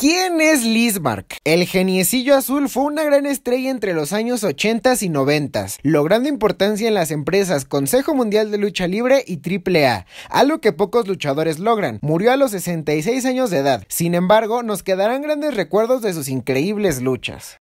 ¿Quién es Lizmark? El geniecillo azul fue una gran estrella entre los años 80 y 90, logrando importancia en las empresas Consejo Mundial de Lucha Libre y AAA, algo que pocos luchadores logran. Murió a los 66 años de edad, sin embargo, nos quedarán grandes recuerdos de sus increíbles luchas.